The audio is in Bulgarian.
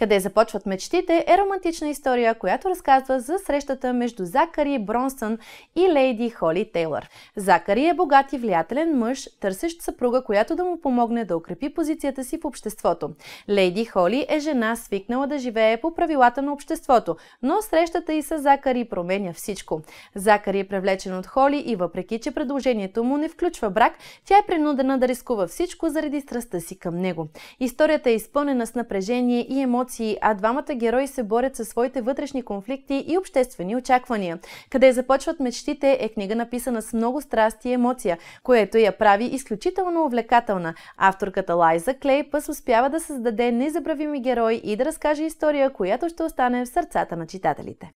Къде започват мечтите е романтична история, която разказва за срещата между Закари Бронсън и лейди Холи Тейлър. Закари е богат и влиятелен мъж, търсещ съпруга, която да му помогне да укрепи позицията си в обществото. Лейди Холи е жена, свикнала да живее по правилата на обществото, но срещата и с Закари променя всичко. Закари е привлечен от Холи и въпреки, че предложението му не включва брак, тя е принудена да рискува всичко заради страстта си към него. Историята е изпълнена с напрежение и емоции емоции, а двамата герои се борят със своите вътрешни конфликти и обществени очаквания. Къде започват мечтите е книга написана с много страсти и емоция, което я прави изключително увлекателна. Авторката Лайза Клей пъс успява да създаде незабравими герои и да разкаже история, която ще остане в сърцата на читателите.